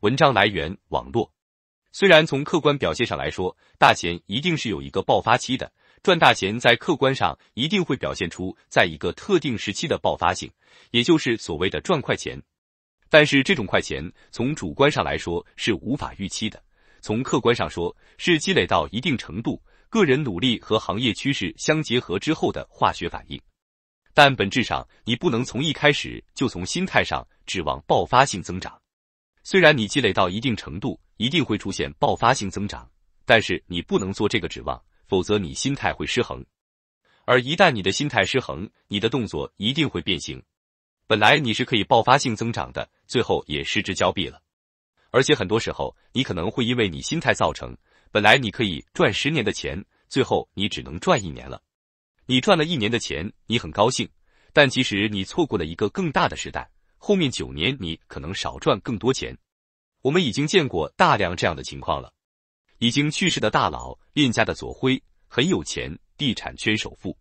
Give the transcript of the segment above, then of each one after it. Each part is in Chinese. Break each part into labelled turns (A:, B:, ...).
A: 文章来源网络。虽然从客观表现上来说，大钱一定是有一个爆发期的，赚大钱在客观上一定会表现出在一个特定时期的爆发性，也就是所谓的赚快钱。但是这种快钱从主观上来说是无法预期的，从客观上说，是积累到一定程度、个人努力和行业趋势相结合之后的化学反应。但本质上，你不能从一开始就从心态上指望爆发性增长。虽然你积累到一定程度，一定会出现爆发性增长，但是你不能做这个指望，否则你心态会失衡。而一旦你的心态失衡，你的动作一定会变形。本来你是可以爆发性增长的，最后也失之交臂了。而且很多时候，你可能会因为你心态造成，本来你可以赚十年的钱，最后你只能赚一年了。你赚了一年的钱，你很高兴，但其实你错过了一个更大的时代。后面九年，你可能少赚更多钱。我们已经见过大量这样的情况了。已经去世的大佬，链家的左辉很有钱，地产圈首富。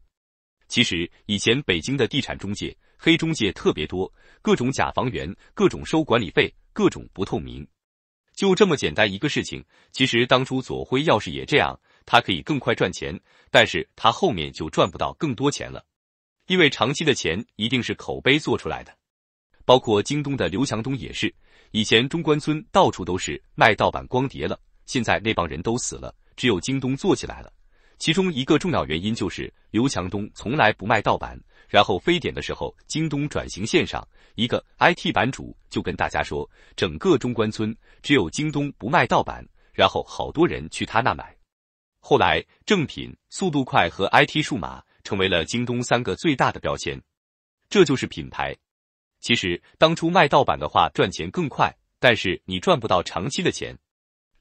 A: 其实以前北京的地产中介黑中介特别多，各种假房源，各种收管理费，各种不透明。就这么简单一个事情。其实当初左辉要是也这样，他可以更快赚钱，但是他后面就赚不到更多钱了，因为长期的钱一定是口碑做出来的。包括京东的刘强东也是，以前中关村到处都是卖盗版光碟了，现在那帮人都死了，只有京东做起来了。其中一个重要原因就是刘强东从来不卖盗版。然后非典的时候，京东转型线上，一个 IT 版主就跟大家说，整个中关村只有京东不卖盗版，然后好多人去他那买。后来正品、速度快和 IT 数码成为了京东三个最大的标签，这就是品牌。其实当初卖盗版的话赚钱更快，但是你赚不到长期的钱。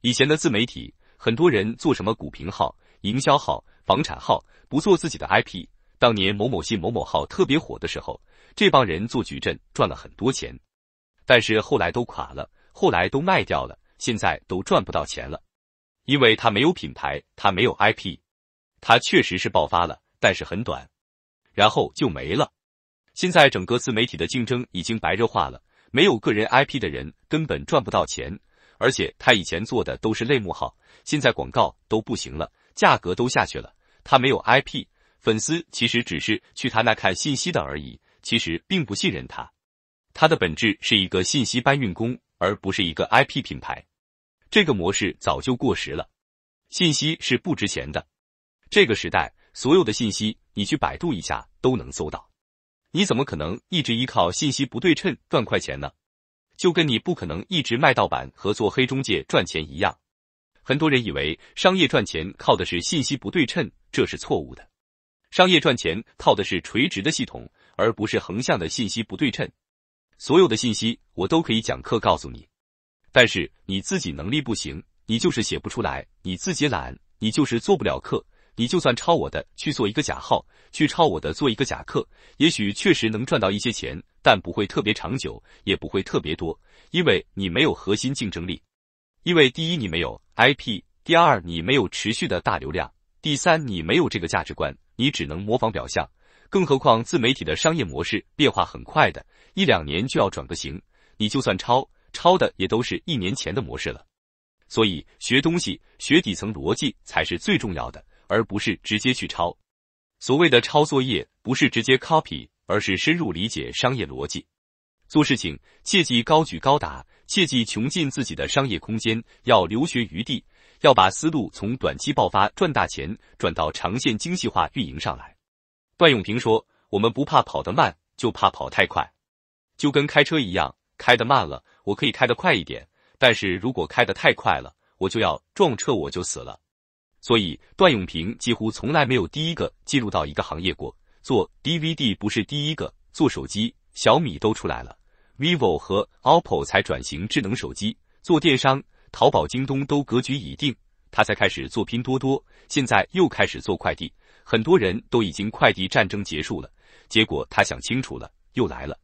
A: 以前的自媒体，很多人做什么股评号、营销号、房产号，不做自己的 IP。当年某某信某某号特别火的时候，这帮人做矩阵赚了很多钱，但是后来都垮了，后来都卖掉了，现在都赚不到钱了，因为他没有品牌，他没有 IP，他确实是爆发了，但是很短，然后就没了。现在整个自媒体的竞争已经白热化了，没有个人 IP 的人根本赚不到钱。而且他以前做的都是类目号，现在广告都不行了，价格都下去了。他没有 IP，粉丝其实只是去他那看信息的而已，其实并不信任他。他的本质是一个信息搬运工，而不是一个 IP 品牌。这个模式早就过时了，信息是不值钱的。这个时代，所有的信息你去百度一下都能搜到。你怎么可能一直依靠信息不对称赚快钱呢？就跟你不可能一直卖盗版和做黑中介赚钱一样。很多人以为商业赚钱靠的是信息不对称，这是错误的。商业赚钱靠的是垂直的系统，而不是横向的信息不对称。所有的信息我都可以讲课告诉你，但是你自己能力不行，你就是写不出来，你自己懒，你就是做不了课。你就算抄我的去做一个假号，去抄我的做一个假课，也许确实能赚到一些钱，但不会特别长久，也不会特别多，因为你没有核心竞争力。因为第一你没有 IP，第二你没有持续的大流量，第三你没有这个价值观，你只能模仿表象。更何况自媒体的商业模式变化很快的，一两年就要转个型，你就算抄，抄的也都是一年前的模式了。所以学东西，学底层逻辑才是最重要的。而不是直接去抄，所谓的抄作业不是直接 copy，而是深入理解商业逻辑。做事情切忌高举高打，切忌穷尽自己的商业空间，要留学余地，要把思路从短期爆发赚大钱转到长线精细化运营上来。段永平说：“我们不怕跑得慢，就怕跑太快。就跟开车一样，开得慢了我可以开得快一点，但是如果开得太快了，我就要撞车，我就死了。”所以，段永平几乎从来没有第一个进入到一个行业过。做 DVD 不是第一个，做手机小米都出来了，vivo 和 oppo 才转型智能手机。做电商，淘宝、京东都格局已定，他才开始做拼多多。现在又开始做快递，很多人都已经快递战争结束了，结果他想清楚了，又来了。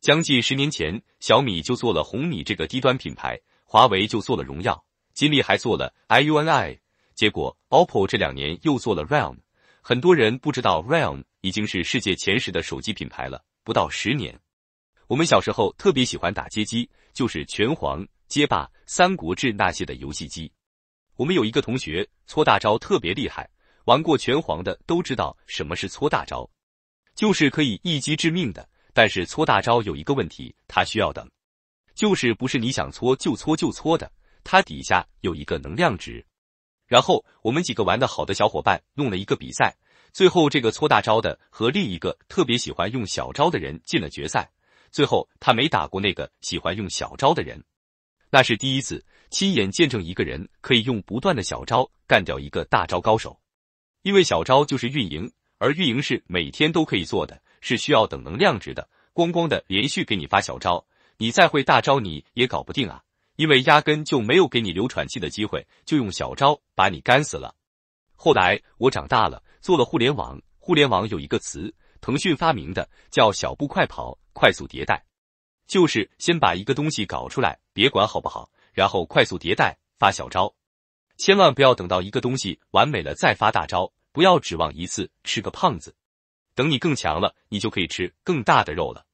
A: 将近十年前，小米就做了红米这个低端品牌，华为就做了荣耀，金立还做了 iuni。结果，OPPO 这两年又做了 Realme，很多人不知道 Realme 已经是世界前十的手机品牌了。不到十年，我们小时候特别喜欢打街机，就是拳皇、街霸、三国志那些的游戏机。我们有一个同学搓大招特别厉害，玩过拳皇的都知道什么是搓大招，就是可以一击致命的。但是搓大招有一个问题，它需要等，就是不是你想搓就搓就搓的，它底下有一个能量值。然后我们几个玩得好的小伙伴弄了一个比赛，最后这个搓大招的和另一个特别喜欢用小招的人进了决赛。最后他没打过那个喜欢用小招的人，那是第一次亲眼见证一个人可以用不断的小招干掉一个大招高手。因为小招就是运营，而运营是每天都可以做的，是需要等能量值的。光光的连续给你发小招，你再会大招你也搞不定啊。因为压根就没有给你留喘气的机会，就用小招把你干死了。后来我长大了，做了互联网。互联网有一个词，腾讯发明的，叫“小步快跑，快速迭代”，就是先把一个东西搞出来，别管好不好，然后快速迭代发小招。千万不要等到一个东西完美了再发大招，不要指望一次吃个胖子。等你更强了，你就可以吃更大的肉了。